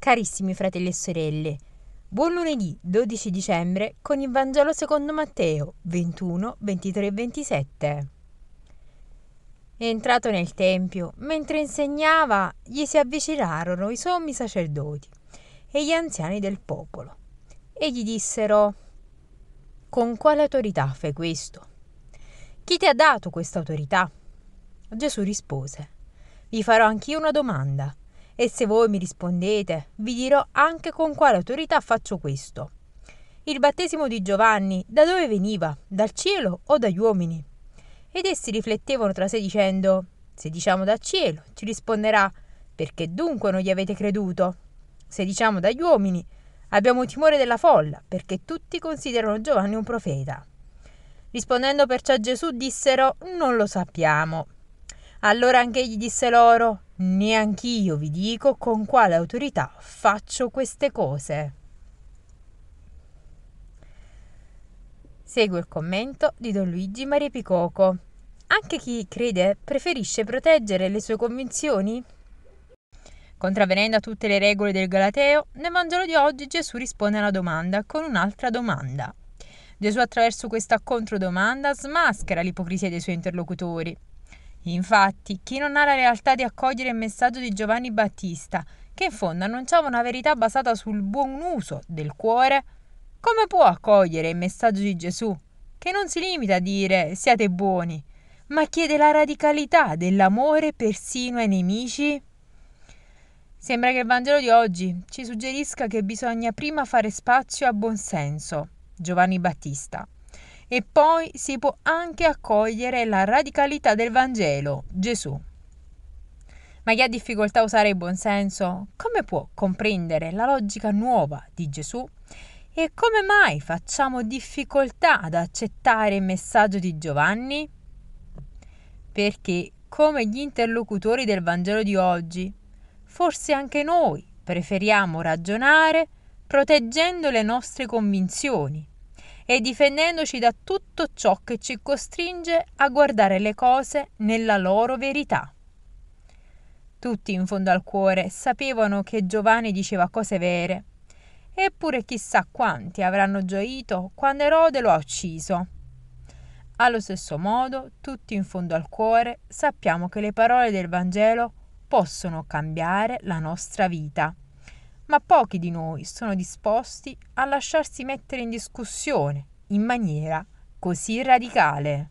Carissimi fratelli e sorelle, buon lunedì 12 dicembre con il Vangelo secondo Matteo 21, 23 e 27. Entrato nel Tempio, mentre insegnava, gli si avvicinarono i sommi sacerdoti e gli anziani del popolo e gli dissero Con quale autorità fai questo? Chi ti ha dato questa autorità? Gesù rispose Vi farò anch'io una domanda. E se voi mi rispondete, vi dirò anche con quale autorità faccio questo. Il battesimo di Giovanni da dove veniva? Dal cielo o dagli uomini? Ed essi riflettevano tra sé dicendo, se diciamo dal cielo, ci risponderà, perché dunque non gli avete creduto? Se diciamo dagli uomini, abbiamo timore della folla, perché tutti considerano Giovanni un profeta. Rispondendo perciò a Gesù dissero, non lo sappiamo. Allora anche egli disse loro, neanch'io vi dico con quale autorità faccio queste cose. Segue il commento di Don Luigi Maria Picoco. Anche chi crede preferisce proteggere le sue convinzioni? Contravvenendo a tutte le regole del Galateo, nel Vangelo di oggi Gesù risponde alla domanda con un'altra domanda. Gesù attraverso questa controdomanda smaschera l'ipocrisia dei suoi interlocutori Infatti, chi non ha la realtà di accogliere il messaggio di Giovanni Battista, che in fondo annunciava una verità basata sul buon uso del cuore, come può accogliere il messaggio di Gesù, che non si limita a dire siate buoni, ma chiede la radicalità dell'amore persino ai nemici? Sembra che il Vangelo di oggi ci suggerisca che bisogna prima fare spazio a buon senso. Giovanni Battista e poi si può anche accogliere la radicalità del Vangelo, Gesù. Ma chi ha difficoltà a usare il buonsenso, come può comprendere la logica nuova di Gesù? E come mai facciamo difficoltà ad accettare il messaggio di Giovanni? Perché, come gli interlocutori del Vangelo di oggi, forse anche noi preferiamo ragionare proteggendo le nostre convinzioni e difendendoci da tutto ciò che ci costringe a guardare le cose nella loro verità. Tutti in fondo al cuore sapevano che Giovanni diceva cose vere, eppure chissà quanti avranno gioito quando Erode lo ha ucciso. Allo stesso modo, tutti in fondo al cuore sappiamo che le parole del Vangelo possono cambiare la nostra vita ma pochi di noi sono disposti a lasciarsi mettere in discussione in maniera così radicale.